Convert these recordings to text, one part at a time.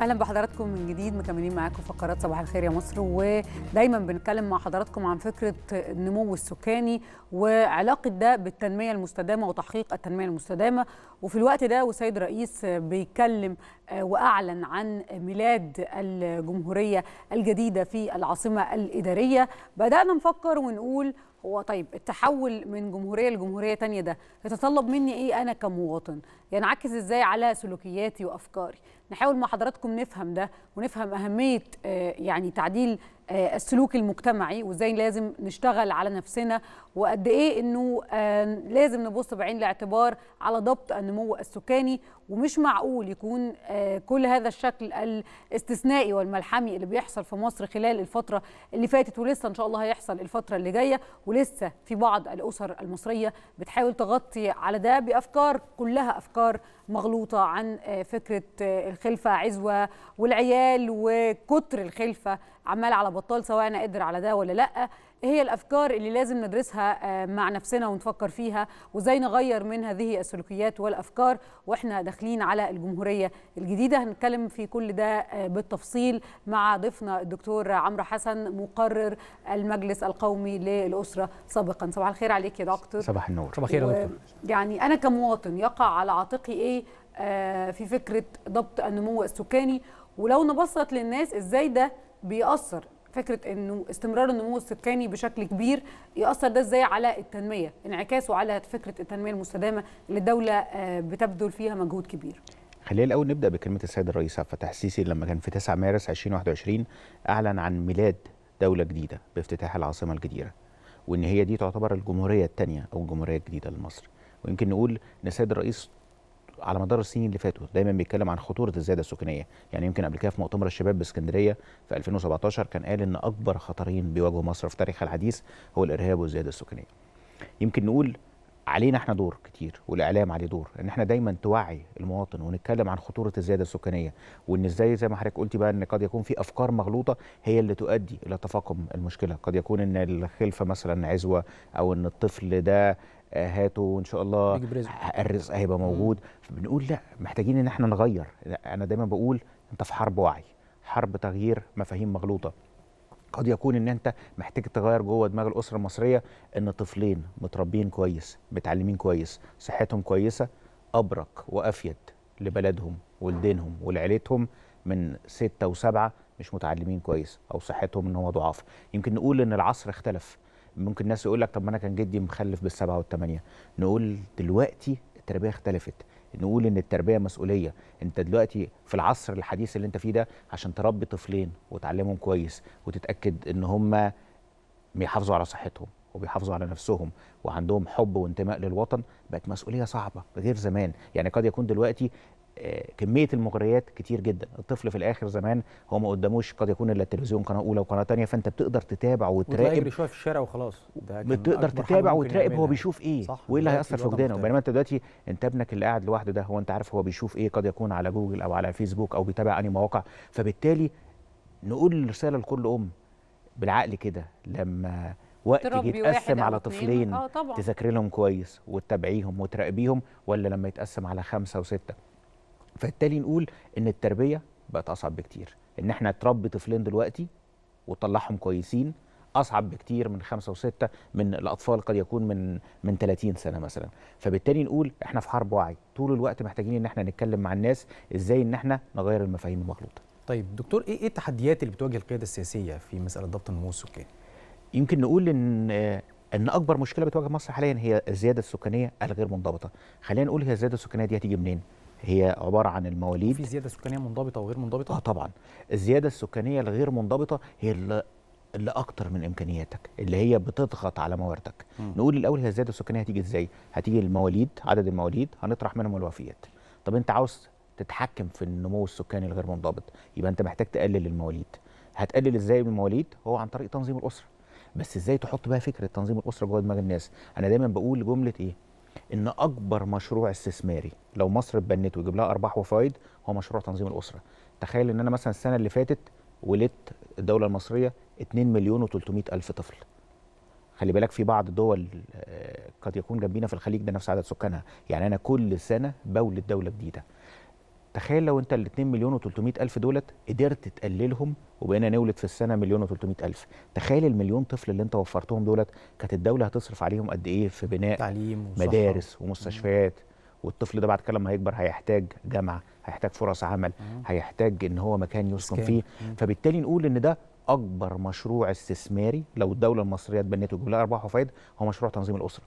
اهلا بحضراتكم من جديد مكملين معاكم فقرات صباح الخير يا مصر ودايما بنتكلم مع حضراتكم عن فكره النمو السكاني وعلاقه ده بالتنميه المستدامه وتحقيق التنميه المستدامه وفي الوقت ده والسيد الرئيس بيتكلم آه، واعلن عن ميلاد الجمهوريه الجديده في العاصمه الاداريه بدانا نفكر ونقول هو طيب التحول من جمهوريه لجمهوريه تانية ده يتطلب مني ايه انا كمواطن ينعكس يعني ازاي على سلوكياتي وافكاري نحاول مع حضراتكم نفهم ده ونفهم اهميه آه، يعني تعديل آه، السلوك المجتمعي وازاي لازم نشتغل على نفسنا وقد ايه انه آه، لازم نبص بعين الاعتبار على ضبط النمو السكاني ومش معقول يكون كل هذا الشكل الاستثنائي والملحمي اللي بيحصل في مصر خلال الفتره اللي فاتت ولسه ان شاء الله هيحصل الفتره اللي جايه ولسه في بعض الاسر المصريه بتحاول تغطي على ده بافكار كلها افكار افكار مغلوطه عن آه، فكره آه، الخلفه عزوه والعيال وكتر الخلفه عمال على بطال سواء انا قادر على ده ولا لا هي الافكار اللي لازم ندرسها آه، مع نفسنا ونفكر فيها وازاي نغير من هذه السلوكيات والافكار واحنا داخلين على الجمهوريه الجديده هنتكلم في كل ده آه، بالتفصيل مع ضيفنا الدكتور عمرو حسن مقرر المجلس القومي للاسره سابقا صباح الخير عليك يا دكتور صباح النور صباح الخير يا دكتور يعني انا كمواطن يقع على عاتقي ايه آه، في فكره ضبط النمو السكاني ولو نبسط للناس ازاي ده بيأثر فكره انه استمرار النمو السكاني بشكل كبير ياثر ده ازاي على التنميه انعكاسه على فكره التنميه المستدامه اللي الدوله آه، بتبذل فيها مجهود كبير خلينا الاول نبدا بكلمه السيد الرئيس عبد الفتاح السيسي لما كان في 9 مارس 2021 اعلن عن ميلاد دوله جديده بافتتاح العاصمه الجديده وان هي دي تعتبر الجمهوريه الثانيه او الجمهوريه الجديده لمصر ويمكن نقول ان السيد الرئيس على مدار السنين اللي فاتوا دايما بيتكلم عن خطوره الزياده السكانيه يعني يمكن قبل كده في مؤتمر الشباب باسكندريه في 2017 كان قال ان اكبر خطرين بيواجهوا مصر في تاريخها الحديث هو الارهاب والزياده السكانيه يمكن نقول علينا احنا دور كتير والاعلام عليه دور ان احنا دايما توعي المواطن ونتكلم عن خطوره الزياده السكانيه وان ازاي زي ما حضرتك قلتي بقى ان قد يكون في افكار مغلوطه هي اللي تؤدي الى تفاقم المشكله قد يكون ان الخلفه مثلا عزوه او ان الطفل ده آه، هاتوا وان شاء الله الرزق هيبقى موجود فبنقول لا محتاجين ان احنا نغير انا دايما بقول انت في حرب وعي حرب تغيير مفاهيم مغلوطه قد يكون ان انت محتاج تغير جوه دماغ الاسره المصريه ان طفلين متربيين كويس متعلمين كويس صحتهم كويسه ابرك وافيد لبلدهم ولدينهم ولعيلتهم من ستة وسبعة مش متعلمين كويس أو صحتهم إن هو ضعاف يمكن نقول إن العصر اختلف ممكن الناس يقول لك طب ما انا كان جدي مخلف بالسبعه والثمانيه نقول دلوقتي التربيه اختلفت نقول ان التربيه مسؤوليه انت دلوقتي في العصر الحديث اللي انت فيه ده عشان تربي طفلين وتعلمهم كويس وتتاكد ان هم بيحافظوا على صحتهم وبيحافظوا على نفسهم وعندهم حب وانتماء للوطن بقت مسؤوليه صعبه غير زمان يعني قد يكون دلوقتي كميه المغريات كتير جدا الطفل في الاخر زمان هو ما قداموش قد يكون الا التلفزيون قناه اولى وقناه ثانيه فانت بتقدر تتابع وتراقب وتلاقي شويه في الشارع وخلاص بتقدر تتابع وتراقب هو يعني. بيشوف ايه صح. وايه اللي هياثر في وجدانه بينما انت دلوقتي انت ابنك اللي قاعد لوحده ده هو انت عارف هو بيشوف ايه قد يكون على جوجل او على فيسبوك او بيتابع انهي مواقع فبالتالي نقول رساله لكل ام بالعقل كده لما وقت يتقسم على طفلين آه، تذاكري لهم كويس وتتابعيهم وتراقبيهم ولا لما يتقسم على خمسه وسته فبالتالي نقول ان التربيه بقت اصعب بكتير ان احنا تربي طفلين دلوقتي وتطلعهم كويسين اصعب بكتير من خمسه وسته من الاطفال قد يكون من من 30 سنه مثلا فبالتالي نقول احنا في حرب وعي طول الوقت محتاجين ان احنا نتكلم مع الناس ازاي ان احنا نغير المفاهيم المغلوطه طيب دكتور ايه ايه التحديات اللي بتواجه القياده السياسيه في مساله ضبط الناموس السكاني يمكن نقول ان ان اكبر مشكله بتواجه مصر حاليا هي الزياده السكانيه الغير منضبطه خلينا نقول هي الزياده السكانيه دي هتيجي منين هي عباره عن المواليد في زياده سكانيه منضبطه وغير منضبطه اه طبعا الزياده السكانيه الغير منضبطه هي اللي اللي اكتر من امكانياتك اللي هي بتضغط على مواردك م. نقول الاول هي الزياده السكانيه هتيجي ازاي هتيجي المواليد عدد المواليد هنطرح منهم الوفيات طب انت عاوز تتحكم في النمو السكاني الغير منضبط يبقى انت محتاج تقلل المواليد هتقلل ازاي من المواليد هو عن طريق تنظيم الاسره بس ازاي تحط بقى فكره تنظيم الاسره جوه دماغ الناس انا دايما بقول جمله ايه ان اكبر مشروع استثماري لو مصر اتبنته ويجيب لها ارباح وفوائد هو مشروع تنظيم الاسره تخيل ان انا مثلا السنه اللي فاتت ولدت الدوله المصريه 2 مليون و300 الف طفل خلي بالك في بعض الدول آه، قد يكون جنبينا في الخليج ده نفس عدد سكانها يعني انا كل سنه بولد دوله جديده تخيل لو انت ال 2 مليون و300 الف دولت قدرت تقللهم وبقينا نولد في السنه مليون و300 الف تخيل المليون طفل اللي انت وفرتهم دولت كانت الدوله هتصرف عليهم قد ايه في بناء تعليم وصحة. مدارس ومستشفيات والطفل ده بعد كده لما هيكبر هيحتاج جامعه هيحتاج فرص عمل هيحتاج ان هو مكان يسكن فيه فبالتالي نقول ان ده اكبر مشروع استثماري لو الدوله المصريه اتبنته وجاب لها ارباح وفايده هو مشروع تنظيم الاسره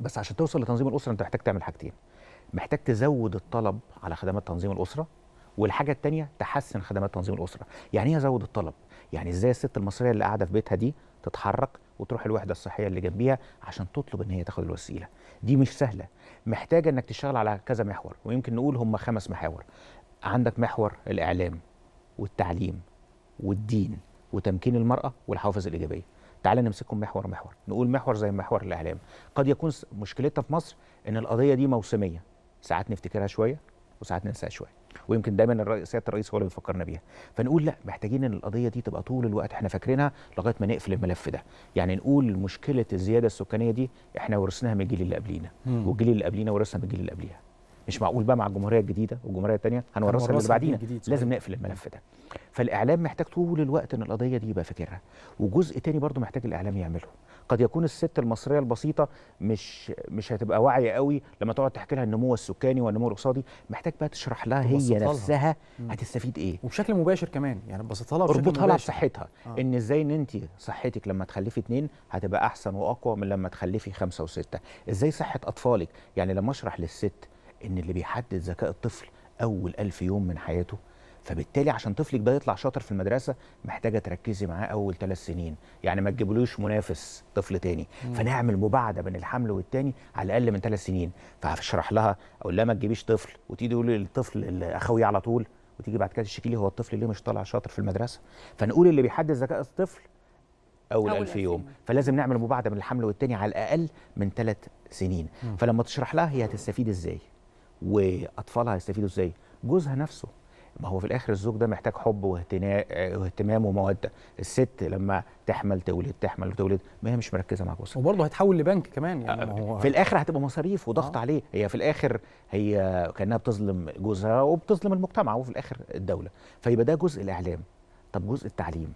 بس عشان توصل لتنظيم الاسره انت محتاج تعمل حاجتين محتاج تزود الطلب على خدمات تنظيم الاسره والحاجه الثانيه تحسن خدمات تنظيم الاسره يعني ايه ازود الطلب يعني ازاي الست المصريه اللي قاعده في بيتها دي تتحرك وتروح الوحده الصحيه اللي جنبيها عشان تطلب ان هي تاخد الوسيله دي مش سهله محتاجه انك تشتغل على كذا محور ويمكن نقول هم خمس محاور عندك محور الاعلام والتعليم والدين وتمكين المراه والحوافز الايجابيه تعال نمسكهم محور محور نقول محور زي محور الاعلام قد يكون مشكلتنا في مصر ان القضيه دي موسميه ساعات نفتكرها شويه وساعات ننساها شويه ويمكن دايما سياده الرئيس هو اللي بيفكرنا بيها فنقول لا محتاجين ان القضيه دي تبقى طول الوقت احنا فاكرينها لغايه ما نقفل الملف ده يعني نقول مشكله الزياده السكانيه دي احنا ورثناها من الجيل اللي قبلينا والجيل اللي قبلينا ورثها من الجيل اللي قبليها مش معقول بقى مع الجمهوريه الجديده والجمهوريه الثانيه هنورثها اللي بعدينا لازم نقفل الملف ده فالاعلام محتاج طول الوقت ان القضيه دي يبقى فاكرها وجزء تاني برضو محتاج الاعلام يعمله قد يكون الست المصريه البسيطه مش مش هتبقى واعيه قوي لما تقعد تحكي لها النمو السكاني والنمو الاقتصادي محتاج بقى تشرح لها هي نفسها هتستفيد ايه وبشكل مباشر كمان يعني تبسطها لها بشكل اربطها لها بصحتها آه. ان ازاي ان انت صحتك لما تخلفي اثنين هتبقى احسن واقوى من لما تخلفي خمسه وسته ازاي صحه اطفالك يعني لما اشرح للست ان اللي بيحدد ذكاء الطفل اول ألف يوم من حياته فبالتالي عشان طفلك ده يطلع شاطر في المدرسه محتاجه تركزي معاه اول ثلاث سنين يعني ما تجيبلوش منافس طفل تاني مم. فنعمل مباعده بين الحمل والتاني على الاقل من ثلاث سنين فهشرح لها اقول لها ما تجيبيش طفل وتيجي تقولي للطفل الاخوي على طول وتيجي بعد كده تشكي لي هو الطفل ليه مش طالع شاطر في المدرسه فنقول اللي بيحدد ذكاء الطفل اول 1000 يوم فلازم نعمل مباعده بين الحمل والتاني على الاقل من ثلاث سنين مم. فلما تشرح لها هي هتستفيد ازاي واطفالها هيستفيدوا ازاي جوزها نفسه ما هو في الاخر الزوج ده محتاج حب واهتمام وموده الست لما تحمل تولد تحمل وتولد ما هي مش مركزه مع جوزها وبرضه هتحول لبنك كمان يعني في الاخر هتبقى مصاريف وضغط آه. عليه هي في الاخر هي كانها بتظلم جوزها وبتظلم المجتمع وفي الاخر الدوله فيبقى ده جزء الاعلام طب جزء التعليم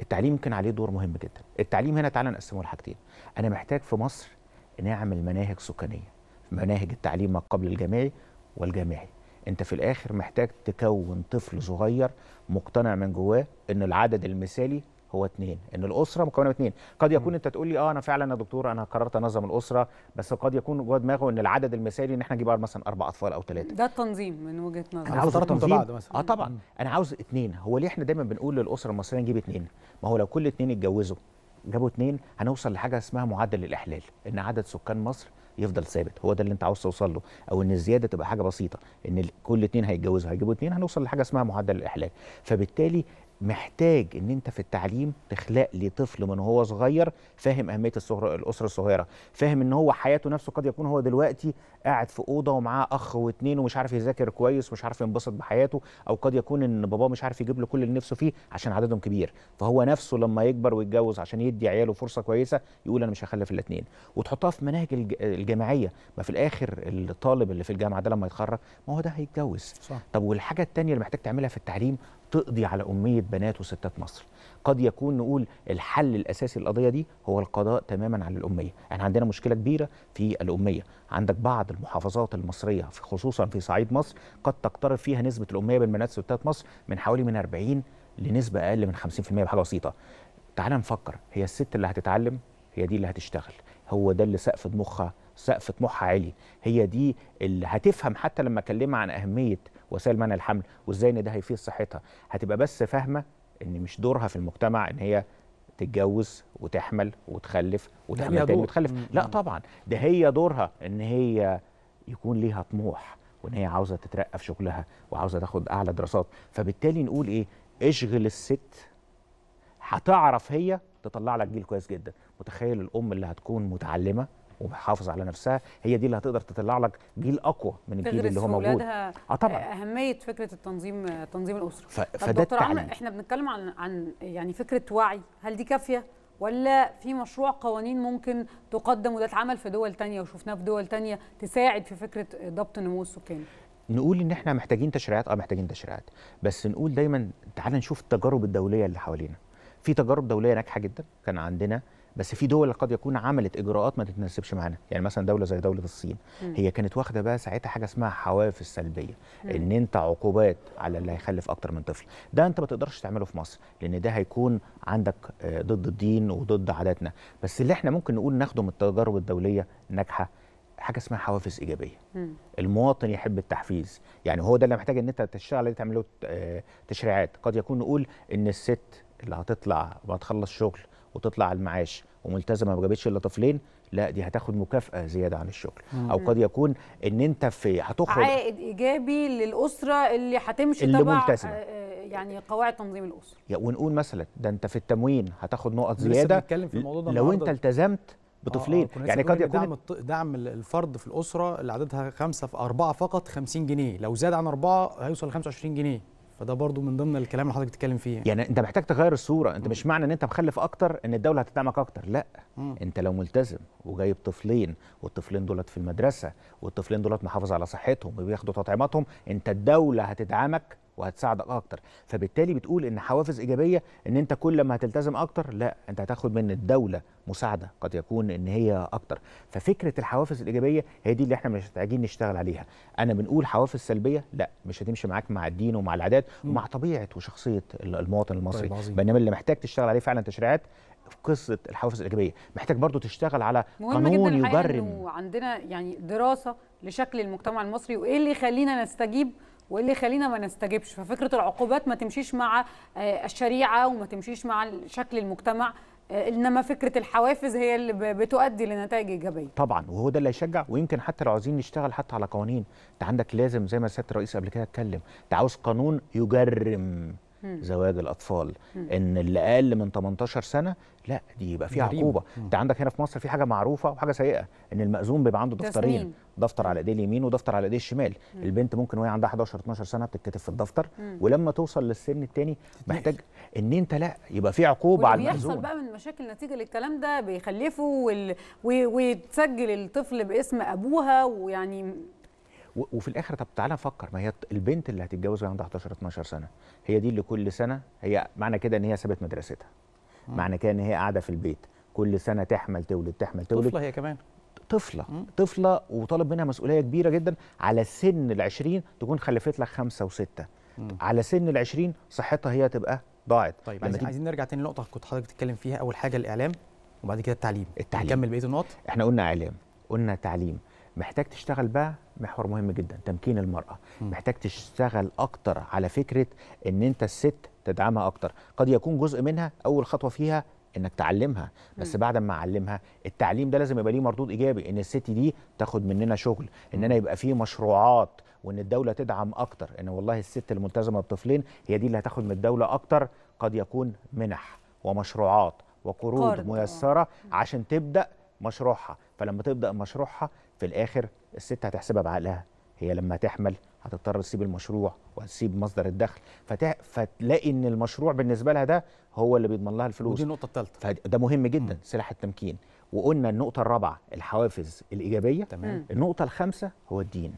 التعليم كان عليه دور مهم جدا التعليم هنا تعالى نقسمه لحاجتين انا محتاج في مصر نعمل مناهج سكانيه مناهج التعليم ما قبل الجامعي والجامعي انت في الاخر محتاج تكون طفل صغير مقتنع من جواه ان العدد المثالي هو اتنين ان الاسره مكونه من اتنين قد يكون م. انت تقول لي اه انا فعلا يا دكتور انا قررت انظم الاسره بس قد يكون جوه دماغه ان العدد المثالي ان احنا نجيب مثلا اربع اطفال او ثلاثه ده التنظيم من وجهه نظر انا عاوز تنظيم اه طبعا انا عاوز اتنين هو ليه احنا دايما بنقول للاسره المصريه نجيب اتنين ما هو لو كل اتنين اتجوزوا جابوا اتنين هنوصل لحاجه اسمها معدل الاحلال ان عدد سكان مصر يفضل ثابت هو ده اللي انت عاوز توصل له او ان الزياده تبقى حاجه بسيطه ان كل اتنين هيتجوزوا هيجيبوا اتنين هنوصل لحاجه اسمها معدل الاحلال فبالتالي محتاج ان انت في التعليم تخلق لطفل من هو صغير فاهم اهميه الصغر الاسره الصغيره فاهم ان هو حياته نفسه قد يكون هو دلوقتي قاعد في اوضه ومعاه اخ واثنين ومش عارف يذاكر كويس ومش عارف ينبسط بحياته او قد يكون ان باباه مش عارف يجيب له كل اللي نفسه فيه عشان عددهم كبير فهو نفسه لما يكبر ويتجوز عشان يدي عياله فرصه كويسه يقول انا مش هخلف الاثنين، وتحطها في مناهج الجامعيه ما في الاخر الطالب اللي في الجامعه ده لما يتخرج ما هو ده هيتجوز صح. طب والحاجه الثانيه اللي محتاج تعملها في التعليم تقضي على أمية بنات وستات مصر قد يكون نقول الحل الأساسي للقضية دي هو القضاء تماما على الأمية احنا عندنا مشكلة كبيرة في الأمية عندك بعض المحافظات المصرية خصوصا في صعيد مصر قد تقترب فيها نسبة الأمية بين بنات وستات مصر من حوالي من 40 لنسبة أقل من 50% بحاجة بسيطة تعال نفكر هي الست اللي هتتعلم هي دي اللي هتشتغل هو ده اللي سقف مخها سقف طموحها عالي هي دي اللي هتفهم حتى لما اكلمها عن اهميه وسائل منع الحمل وازاي ان ده هيفيد صحتها هتبقى بس فاهمه ان مش دورها في المجتمع ان هي تتجوز وتحمل وتخلف وتحمل تاني وتخلف لا طبعا ده هي دورها ان هي يكون ليها طموح وان هي عاوزه تترقى في شغلها وعاوزه تاخد اعلى دراسات فبالتالي نقول ايه اشغل الست هتعرف هي تطلع لك جيل كويس جدا متخيل الام اللي هتكون متعلمه وبتحافظ على نفسها هي دي اللي هتقدر تطلع لك جيل اقوى من الجيل اللي هو موجود اه طبعا اهميه فكره التنظيم تنظيم الاسره ف... فده دكتور احنا بنتكلم عن عن يعني فكره وعي هل دي كافيه ولا في مشروع قوانين ممكن تقدم وده اتعمل في دول تانية وشفناه في دول تانية تساعد في فكره ضبط نمو السكان نقول ان احنا محتاجين تشريعات اه محتاجين تشريعات بس نقول دايما تعال نشوف التجارب الدوليه اللي حوالينا في تجارب دوليه ناجحه جدا كان عندنا آه بس في دول قد يكون عملت اجراءات ما تتناسبش معانا يعني مثلا دوله زي دوله الصين م. هي كانت واخده بقى ساعتها حاجه اسمها حوافز سلبيه م. ان انت عقوبات على اللي هيخلف اكتر من طفل ده انت ما تقدرش تعمله في مصر لان ده هيكون عندك آه، ضد الدين وضد عاداتنا بس اللي احنا ممكن نقول ناخده من التجارب الدوليه ناجحه حاجه اسمها حوافز ايجابيه م. المواطن يحب التحفيز يعني هو ده اللي محتاج ان انت تشتغل عليه تعمل له آه، تشريعات قد يكون نقول ان الست اللي هتطلع وهتخلص شغل وتطلع على المعاش وملتزمه ما جابتش الا طفلين لا دي هتاخد مكافاه زياده عن الشغل مم. او قد يكون ان انت في هتخرج عائد ايجابي للاسره اللي هتمشي اللي تبع ملتزمة. آه، آه، يعني قواعد تنظيم الاسره ونقول مثلا ده انت في التموين هتاخد نقط زياده في الموضوع ده لو انت التزمت بطفلين آه آه يعني قد يكون دعم دعم الفرد في الاسره اللي عددها خمسه في اربعه فقط 50 جنيه لو زاد عن اربعه هيوصل ل 25 جنيه فده برضو من ضمن الكلام اللي حضرتك بتتكلم فيه يعني. يعني انت محتاج تغير الصوره انت م. مش معنى ان انت مخلف اكتر ان الدوله هتدعمك اكتر لا م. انت لو ملتزم وجايب طفلين والطفلين دولت في المدرسه والطفلين دولت محافظ على صحتهم وبياخدوا تطعيماتهم انت الدوله هتدعمك وهتساعدك اكتر فبالتالي بتقول ان حوافز ايجابيه ان انت كل ما هتلتزم اكتر لا انت هتاخد من الدوله مساعده قد يكون ان هي اكتر ففكره الحوافز الايجابيه هي دي اللي احنا مش محتاجين نشتغل عليها انا بنقول حوافز سلبيه لا مش هتمشي معاك مع الدين ومع العادات ومع طبيعه وشخصيه المواطن طيب، المصري بينما اللي محتاج تشتغل عليه فعلا تشريعات في قصه الحوافز الايجابيه محتاج برضو تشتغل على قانون يجرم عندنا يعني دراسه لشكل المجتمع المصري وايه اللي يخلينا نستجيب واللي خلينا يخلينا ما نستجبش ففكره العقوبات ما تمشيش مع آه، الشريعه وما تمشيش مع شكل المجتمع آه، انما فكره الحوافز هي اللي بتؤدي لنتائج ايجابيه طبعا وهو ده اللي هيشجع ويمكن حتى لو عايزين نشتغل حتى على قوانين انت عندك لازم زي ما سياده الرئيس قبل كده اتكلم انت عاوز قانون يجرم زواج الاطفال ان اللي اقل من 18 سنه لا دي يبقى في عقوبه انت عندك هنا في مصر في حاجه معروفه وحاجه سيئه ان المأذون بيبقى عنده دفترين دفتر على ايديه اليمين ودفتر على ايديه الشمال البنت ممكن وهي عندها 11 12 سنه بتتكتب في الدفتر ولما توصل للسن الثاني محتاج ان انت لا يبقى في عقوبه على المأذون بيحصل بقى من مشاكل نتيجه للكلام ده بيخلفوا وال... ويتسجل الطفل باسم ابوها ويعني وفي الاخر طب تعالى نفكر ما هي البنت اللي هتتجوز وهي عندها 11 12 سنه هي دي اللي كل سنه هي معنى كده ان هي سابت مدرستها مم. معنى كده ان هي قاعده في البيت كل سنه تحمل تولد تحمل تولد طفله هي كمان طفله مم. طفله وطالب منها مسؤوليه كبيره جدا على سن ال20 تكون خلفت لك خمسه وسته مم. على سن ال20 صحتها هي تبقى ضاعت طيب عايزين, عايزين نرجع تاني لنقطه كنت حضرتك بتتكلم فيها اول حاجه الاعلام وبعد كده التعليم التعليم نكمل بقيه النقط احنا قلنا اعلام قلنا تعليم محتاج تشتغل بقى محور مهم جدا تمكين المرأة م. محتاج تشتغل أكتر على فكرة أن أنت الست تدعمها أكتر قد يكون جزء منها أول خطوة فيها انك تعلمها بس م. بعد ما اعلمها التعليم ده لازم يبقى ليه مردود ايجابي ان الست دي تاخد مننا شغل ان انا يبقى فيه مشروعات وان الدوله تدعم اكتر ان والله الست الملتزمه بطفلين هي دي اللي هتاخد من الدوله اكتر قد يكون منح ومشروعات وقروض آه. ميسره عشان تبدا مشروعها فلما تبدا مشروعها في الاخر الست هتحسبها بعقلها هي لما تحمل هتضطر تسيب المشروع وهتسيب مصدر الدخل فت... فتلاقي ان المشروع بالنسبه لها ده هو اللي بيضمن لها الفلوس ودي النقطه الثالثه فده مهم جدا م. سلاح التمكين وقلنا النقطه الرابعه الحوافز الايجابيه تمام النقطه الخامسه هو الدين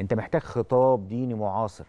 انت محتاج خطاب ديني معاصر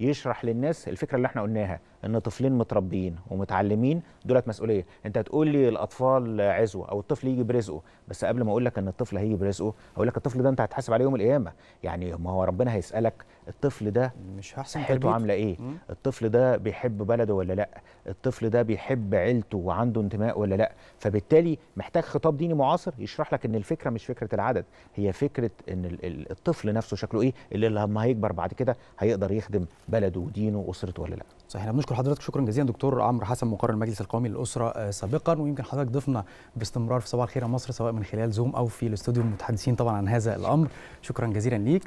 يشرح للناس الفكره اللي احنا قلناها ان طفلين متربيين ومتعلمين دولت مسؤوليه انت هتقول لي الاطفال عزوه او الطفل يجي برزقه بس قبل ما اقول لك ان الطفل هيجي برزقه اقول لك الطفل ده انت هتحاسب عليه يوم القيامه يعني ما هو ربنا هيسالك الطفل ده مش هحسن حياته عامله ايه مم. الطفل ده بيحب بلده ولا لا الطفل ده بيحب عيلته وعنده انتماء ولا لا فبالتالي محتاج خطاب ديني معاصر يشرح لك ان الفكره مش فكره العدد هي فكره ان الطفل نفسه شكله ايه اللي لما هيكبر بعد كده هيقدر يخدم بلده ودينه واسرته ولا لا صحيح احنا بنشكر حضرتك شكرا جزيلا دكتور عمرو حسن مقرر المجلس القومي للاسره آه، سابقا ويمكن حضرتك ضفنا باستمرار في صباح الخير يا مصر سواء من خلال زوم او في الاستوديو المتحدثين طبعا عن هذا الامر شكرا جزيلا ليك